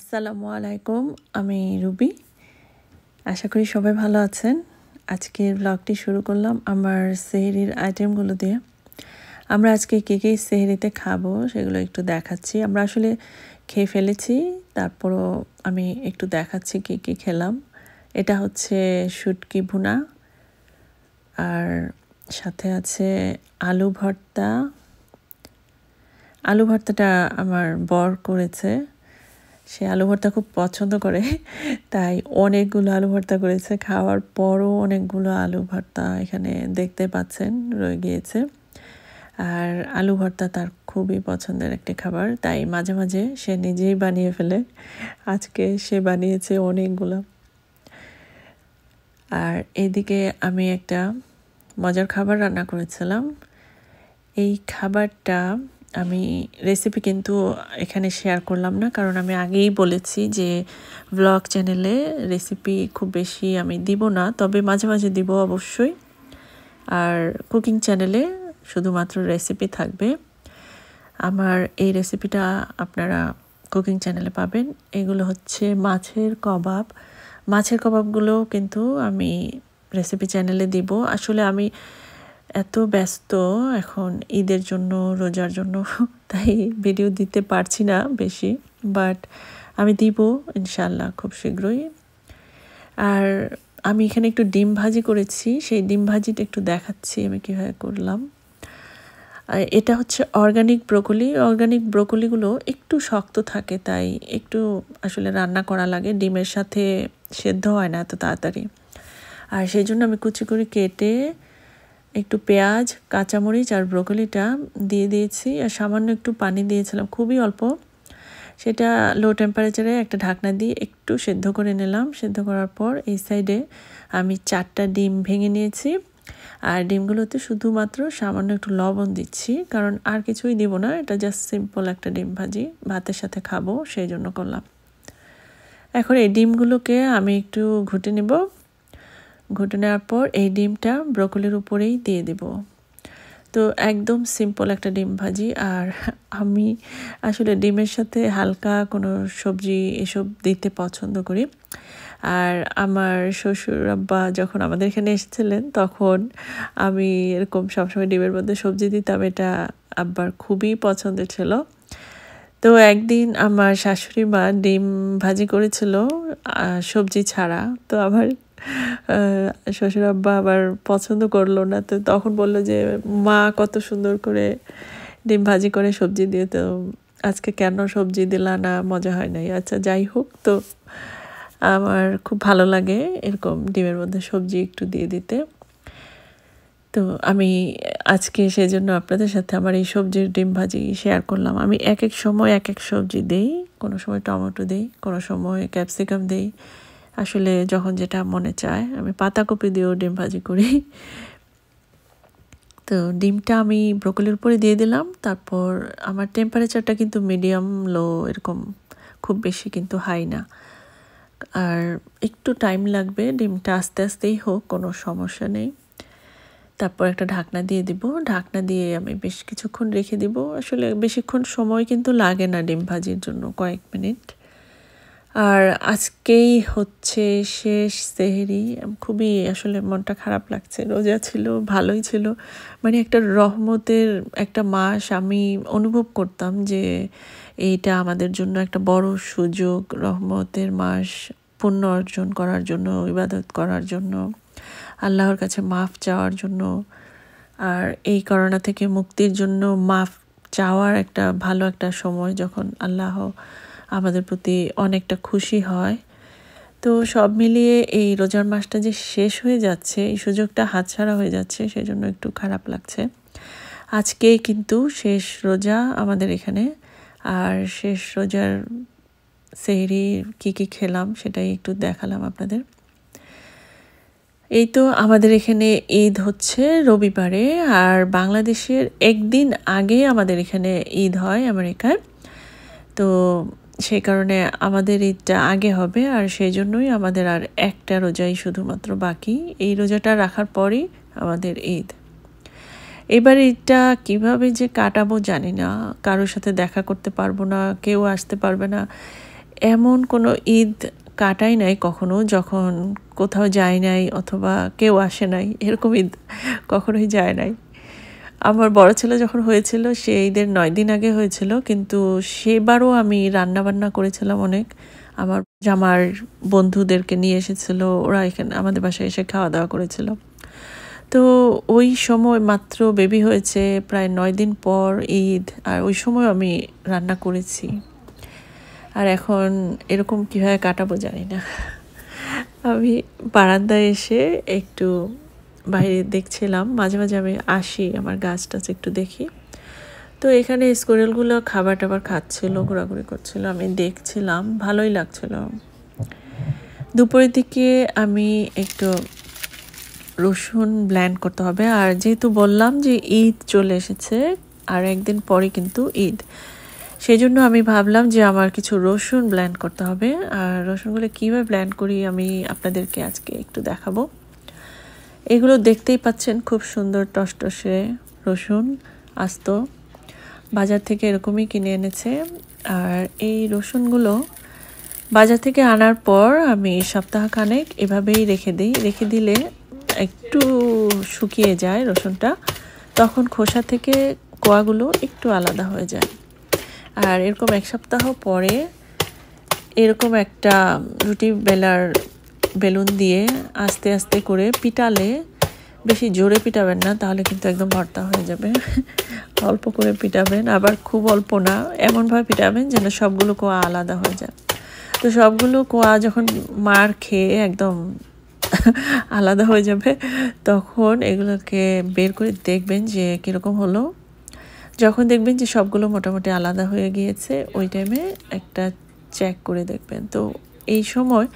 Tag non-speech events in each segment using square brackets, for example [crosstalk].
আসসালামু আলাইকুম আমি রুবি আশা করি সবাই ভালো আছেন আজকের ব্লগটি শুরু করলাম আমার সেহেরির আইটেমগুলো দিয়ে আমরা আজকে কে কে সেহেরিতে খাবো সেগুলো একটু দেখাচ্ছি আমরা আসলে খেয়ে ফেলেছি তারপরও আমি একটু দেখাচ্ছি কে কে খেলাম এটা হচ্ছে শুটকি ভুনা আর সাথে আছে আলু ভর্তা আলু ভর্তাটা আমার বর করেছে সে আলু ভর্তা খুব পছন্দ করে তাই অনেকগুলো আলু ভর্তা করেছে খাওয়ার পরও অনেকগুলো আলু ভর্তা এখানে দেখতে পাচ্ছেন রয়ে গিয়েছে আর আলু ভর্তা তার খুবই পছন্দের একটি খাবার তাই মাঝে মাঝে সে নিজেই বানিয়ে ফেলে আজকে সে বানিয়েছে অনেকগুলো আর এদিকে আমি একটা মজার খাবার রান্না করেছিলাম এই খাবারটা আমি রেসিপি কিন্তু এখানে শেয়ার করলাম না কারণ আমি আগেই বলেছি যে ব্লগ চ্যানেলে রেসিপি খুব বেশি আমি দিব না তবে মাঝে মাঝে দিব অবশ্যই আর কুকিং চ্যানেলে শুধুমাত্র রেসিপি থাকবে আমার এই রেসিপিটা আপনারা কুকিং চ্যানেলে পাবেন এগুলো হচ্ছে মাছের কবাব মাছের কবাবগুলো কিন্তু আমি রেসিপি চ্যানেলে দিব আসলে আমি এত ব্যস্ত এখন ঈদের জন্য রোজার জন্য [laughs] তাই ভিডিও দিতে পারছি না বেশি বাট আমি দিব ইনশাল্লাহ খুব শীঘ্রই আর আমি এখানে একটু ডিম ভাজি করেছি সেই ডিম ভাজিটা একটু দেখাচ্ছি আমি কীভাবে করলাম এটা হচ্ছে অর্গানিক ব্রোকলি অর্গানিক ব্রোকলিগুলো একটু শক্ত থাকে তাই একটু আসলে রান্না করা লাগে ডিমের সাথে সেদ্ধ হয় না এত তাড়াতাড়ি আর সেই জন্য আমি কুচি করে কেটে একটু পেঁয়াজ কাঁচামরিচ আর ব্রোকলিটা দিয়ে দিয়েছি আর সামান্য একটু পানি দিয়েছিলাম খুবই অল্প সেটা লো টেম্পারেচারে একটা ঢাকনা দিয়ে একটু সেদ্ধ করে নিলাম সেদ্ধ করার পর এই সাইডে আমি চারটা ডিম ভেঙে নিয়েছি আর ডিমগুলোতে শুধুমাত্র সামান্য একটু লবণ দিচ্ছি কারণ আর কিছুই দিব না এটা জাস্ট সিম্পল একটা ডিম ভাজি ভাতের সাথে খাবো সেই জন্য করলাম এখন এই ডিমগুলোকে আমি একটু ঘুটে নেব ঘুটে নেওয়ার পর এই ডিমটা ব্রকলির উপরেই দিয়ে দেব তো একদম সিম্পল একটা ডিম ভাজি আর আমি আসলে ডিমের সাথে হালকা কোনো সবজি এসব দিতে পছন্দ করি আর আমার শ্বশুর আব্বা যখন আমাদের এখানে এসেছিলেন তখন আমি এরকম সবসময় ডিমের মধ্যে সবজি দিতাম এটা আব্বার খুবই পছন্দের ছিল তো একদিন আমার শাশুড়ি মা ডিম ভাজি করেছিল সবজি ছাড়া তো আমার শ্বশুর আব্বা আবার পছন্দ করলো না তো তখন বলল যে মা কত সুন্দর করে ডিম ভাজি করে সবজি দিয়ে তো আজকে কেন সবজি দিলা না মজা হয় নাই আচ্ছা যাই হোক তো আমার খুব ভালো লাগে এরকম ডিমের মধ্যে সবজি একটু দিয়ে দিতে তো আমি আজকে সেই জন্য আপনাদের সাথে আমার এই সবজির ডিম ভাজি শেয়ার করলাম আমি এক এক সময় এক এক সবজি দিই কোনো সময় টমেটো দিই কোনো সময় ক্যাপসিকাম দিই আসলে যখন যেটা মনে চায় আমি পাতাকপি দিয়েও ডিম ভাজি করি তো ডিমটা আমি ব্রকলির উপরে দিয়ে দিলাম তারপর আমার টেম্পারেচারটা কিন্তু মিডিয়াম লো এরকম খুব বেশি কিন্তু হাই না আর একটু টাইম লাগবে ডিমটা আস্তে আস্তেই হোক কোনো সমস্যা নেই তারপর একটা ঢাকনা দিয়ে দিব ঢাকনা দিয়ে আমি বেশ কিছুক্ষণ রেখে দিব আসলে বেশিক্ষণ সময় কিন্তু লাগে না ডিম ভাজির জন্য কয়েক মিনিট আর আজকেই হচ্ছে শেষ সেহেরি খুবই আসলে মনটা খারাপ লাগছে রোজা ছিল ভালোই ছিল মানে একটা রহমতের একটা মাস আমি অনুভব করতাম যে এইটা আমাদের জন্য একটা বড় সুযোগ রহমতের মাস পুণ্য অর্জন করার জন্য ইবাদত করার জন্য আল্লাহর কাছে মাফ চাওয়ার জন্য আর এই করোনা থেকে মুক্তির জন্য মাফ চাওয়ার একটা ভালো একটা সময় যখন আল্লাহ আমাদের প্রতি অনেকটা খুশি হয় তো সব মিলিয়ে এই রোজার মাসটা যে শেষ হয়ে যাচ্ছে এই সুযোগটা হাতছাড়া হয়ে যাচ্ছে সেজন্য একটু খারাপ লাগছে আজকেই কিন্তু শেষ রোজা আমাদের এখানে আর শেষ রোজার সেহরি কী কী খেলাম সেটাই একটু দেখালাম আপনাদের এই তো আমাদের এখানে ঈদ হচ্ছে রবিবারে আর বাংলাদেশের একদিন আগে আমাদের এখানে ঈদ হয় আমেরিকায় তো সেই কারণে আমাদের ঈদটা আগে হবে আর সেই জন্যই আমাদের আর একটা রোজাই শুধুমাত্র বাকি এই রোজাটা রাখার পরই আমাদের ঈদ এবার ঈদটা কিভাবে যে কাটাবো জানি না কারোর সাথে দেখা করতে পারবো না কেউ আসতে পারবে না এমন কোনো ঈদ কাটাই নাই কখনো যখন কোথাও যায় নাই অথবা কেউ আসে নাই এরকম ঈদ কখনোই যায় নাই আমার বড় ছেলে যখন হয়েছিল সে ঈদের নয় দিন আগে হয়েছিল কিন্তু সেবারও আমি রান্না বান্না করেছিলাম অনেক আমার জামার বন্ধুদেরকে নিয়ে এসেছিল ওরা এখানে আমাদের বাসায় এসে খাওয়া দাওয়া করেছিল তো ওই সময় মাত্র বেবি হয়েছে প্রায় নয় দিন পর ঈদ আর ওই সময় আমি রান্না করেছি আর এখন এরকম কীভাবে কাটাবো জানি না আমি বারান্দায় এসে একটু বাইরে দেখছিলাম মাঝে মাঝে আমি আসি আমার গাছ টাছ একটু দেখি তো এখানে স্কোরেলগুলো খাবার টাবার খাচ্ছিল ঘোরাঘুরি করছিল আমি দেখছিলাম ভালোই লাগছিল দুপুরের দিকে আমি একটু রসুন ব্ল্যান্ড করতে হবে আর যেহেতু বললাম যে ঈদ চলে এসেছে আর একদিন পরে কিন্তু ঈদ সেই জন্য আমি ভাবলাম যে আমার কিছু রসুন ব্ল্যান্ড করতে হবে আর রসুনগুলো কীভাবে ব্ল্যান্ড করি আমি আপনাদেরকে আজকে একটু দেখাবো এগুলো দেখতেই পাচ্ছেন খুব সুন্দর টসটসে রসুন আস্ত বাজার থেকে এরকমই কিনে এনেছে আর এই রসুনগুলো বাজার থেকে আনার পর আমি সপ্তাহখানেক এভাবেই রেখে দিই রেখে দিলে একটু শুকিয়ে যায় রসুনটা তখন খোসা থেকে কোয়াগুলো একটু আলাদা হয়ে যায় আর এরকম এক সপ্তাহ পরে এরকম একটা রুটি বেলার বেলুন দিয়ে আস্তে আস্তে করে পিটালে বেশি জোরে পিটাবেন না তাহলে কিন্তু একদম ভর্তা হয়ে যাবে অল্প করে পিটাবেন আবার খুব অল্প না এমনভাবে পিটাবেন যেন সবগুলো কোয়া আলাদা হয়ে যায় তো সবগুলো কোয়া যখন মার খেয়ে একদম আলাদা হয়ে যাবে তখন এগুলোকে বের করে দেখবেন যে কীরকম হলো যখন দেখবেন যে সবগুলো মোটামুটি আলাদা হয়ে গিয়েছে ওই টাইমে একটা চেক করে দেখবেন তো এই সময়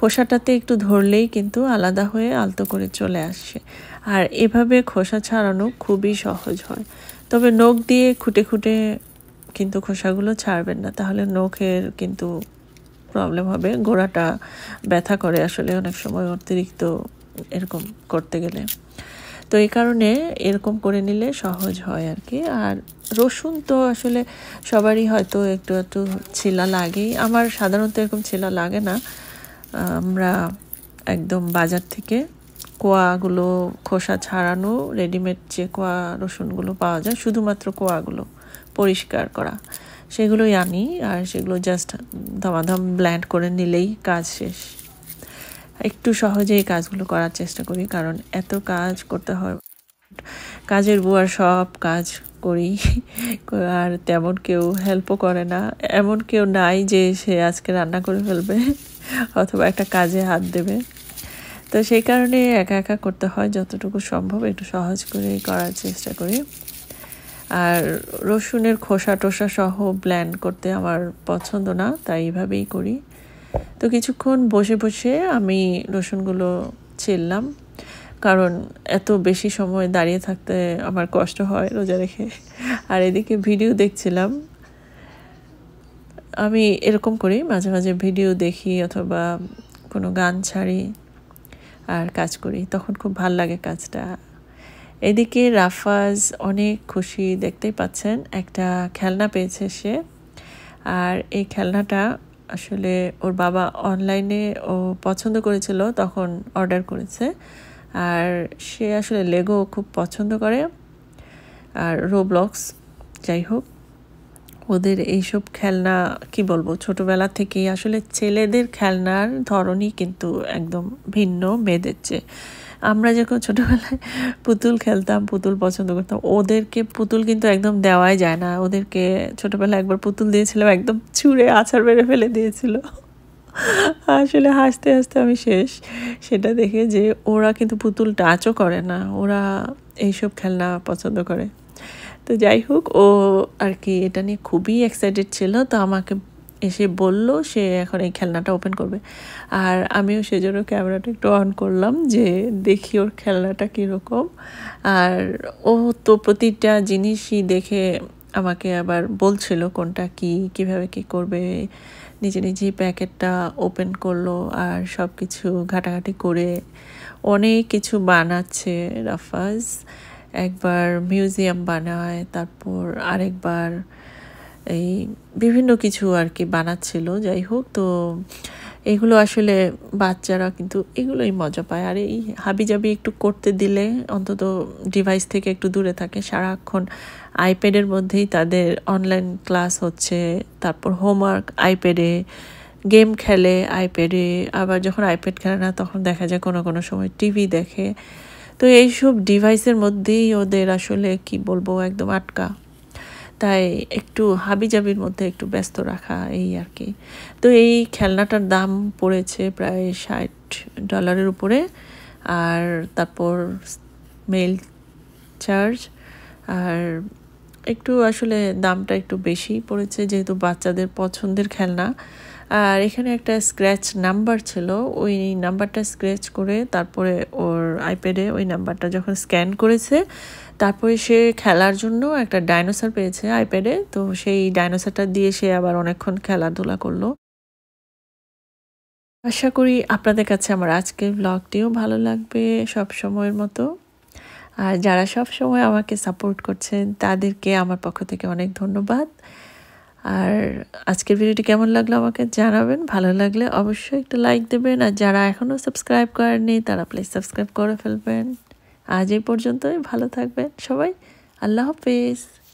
খোসাটাতে একটু ধরলেই কিন্তু আলাদা হয়ে আলতো করে চলে আসছে আর এভাবে খোসা ছাড়ানো খুবই সহজ হয় তবে নখ দিয়ে খুঁটে খুঁটে কিন্তু খোসাগুলো ছাড়বেন না তাহলে নখের কিন্তু প্রবলেম হবে গোড়াটা ব্যথা করে আসলে অনেক সময় অতিরিক্ত এরকম করতে গেলে তো এই কারণে এরকম করে নিলে সহজ হয় আর কি আর রসুন তো আসলে সবারই হয়তো একটু একটু ছিলা লাগেই আমার সাধারণত এরকম ছিলা লাগে না আমরা একদম বাজার থেকে কোয়াগুলো খোসা ছাড়ানো রেডিমেড যে কোয়া রসুনগুলো পাওয়া যায় শুধুমাত্র কোয়াগুলো পরিষ্কার করা সেগুলোই আনি আর সেগুলো জাস্ট ধমাধম ব্ল্যান্ড করে নিলেই কাজ শেষ একটু সহজেই কাজগুলো করার চেষ্টা করি কারণ এত কাজ করতে হয় কাজের বুয়ার সব কাজ করি [laughs] আর তেমন কেউ হেল্পও করে না এমন কেউ নাই যে সে আজকে রান্না করে ফেলবে অথবা একটা কাজে হাত দেবে তো সেই কারণে একা একা করতে হয় যতটুকু সম্ভব একটু সহজ করে করার চেষ্টা করি আর রসুনের খোসা টোসা সহ ব্ল্যান্ড করতে আমার পছন্দ না তাই এইভাবেই করি তো কিছুক্ষণ বসে বসে আমি রসুনগুলো ছিললাম কারণ এত বেশি সময় দাঁড়িয়ে থাকতে আমার কষ্ট হয় রোজা রেখে আর এদিকে ভিডিও দেখছিলাম আমি এরকম করি মাঝে মাঝে ভিডিও দেখি অথবা কোনো গান ছাড়ি আর কাজ করি তখন খুব ভাল লাগে কাজটা এদিকে রাফাজ অনেক খুশি দেখতেই পাচ্ছেন একটা খেলনা পেয়েছে সে আর এই খেলনাটা আসলে ওর বাবা অনলাইনে ও পছন্দ করেছিল তখন অর্ডার করেছে আর সে আসলে লেগো খুব পছন্দ করে আর রোবলক্স যাই হোক ওদের এইসব খেলনা কি বলবো ছোটবেলা থেকেই আসলে ছেলেদের খেলনার ধরনই কিন্তু একদম ভিন্ন মেয়েদের চেয়ে আমরা যখন ছোটোবেলায় পুতুল খেলতাম পুতুল পছন্দ করতাম ওদেরকে পুতুল কিন্তু একদম দেওয়াই যায় না ওদেরকে ছোটবেলায় একবার পুতুল দিয়েছিলাম একদম ছুঁড়ে আছার বেড়ে ফেলে দিয়েছিল আসলে হাসতে হাসতে আমি শেষ সেটা দেখে যে ওরা কিন্তু পুতুল টাচও করে না ওরা এইসব খেলনা পছন্দ করে তো যাই হোক ও আর কি এটা নিয়ে খুবই এক্সাইটেড ছিল তো আমাকে এসে বলল সে এখন এই খেলনাটা ওপেন করবে আর আমিও সেজন্য ক্যামেরাটা একটু অন করলাম যে দেখি ওর খেলনাটা কীরকম আর ও তো প্রতিটা জিনিসই দেখে আমাকে আবার বলছিল কোনটা কি কিভাবে কি করবে নিজে নিজেই প্যাকেটটা ওপেন করলো আর সব কিছু ঘাটাঘাটি করে অনেক কিছু বানাচ্ছে রাফাজ একবার মিউজিয়াম বানায় তারপর আরেকবার এই বিভিন্ন কিছু আর কি বানাচ্ছিল যাই হোক তো এগুলো আসলে বাচ্চারা কিন্তু এগুলোই মজা পায় আর এই হাবিজাবি একটু করতে দিলে অন্তত ডিভাইস থেকে একটু দূরে থাকে সারাক্ষণ আইপ্যাডের মধ্যেই তাদের অনলাইন ক্লাস হচ্ছে তারপর হোমওয়ার্ক আইপ্যাডে গেম খেলে আইপ্যাডে আবার যখন আইপ্যাড খেলে না তখন দেখা যায় কোনো কোনো সময় টিভি দেখে তো এইসব ডিভাইসের মধ্যেই ওদের আসলে কি বলবো একদম আটকা তাই একটু হাবিজাবির মধ্যে একটু ব্যস্ত রাখা এই আর কি তো এই খেলনাটার দাম পড়েছে প্রায় ষাট ডলারের উপরে আর তারপর মেল চার্জ আর একটু আসলে দামটা একটু বেশি পড়েছে যেহেতু বাচ্চাদের পছন্দের খেলনা আর এখানে একটা স্ক্র্যাচ নাম্বার ছিল ওই নাম্বারটা স্ক্র্যাচ করে তারপরে ওর আইপ্যাডে ওই নাম্বারটা যখন স্ক্যান করেছে তারপরে সে খেলার জন্য একটা ডাইনোসর পেয়েছে আইপ্যাডে তো সেই ডাইনোসরটা দিয়ে সে আবার অনেকক্ষণ খেলাধুলা করলো আশা করি আপনাদের কাছে আমার আজকের ব্লগটিও ভালো লাগবে সব সময়ের মতো আর যারা সব সময় আমাকে সাপোর্ট করছেন তাদেরকে আমার পক্ষ থেকে অনেক ধন্যবাদ আর আজকের ভিডিওটি কেমন লাগলো আমাকে জানাবেন ভালো লাগলে অবশ্যই একটু লাইক দেবেন আর যারা এখনও সাবস্ক্রাইব করেননি তারা প্লিজ সাবস্ক্রাইব করে ফেলবেন আজ এই পর্যন্তই ভালো থাকবেন সবাই আল্লাহ হাফিজ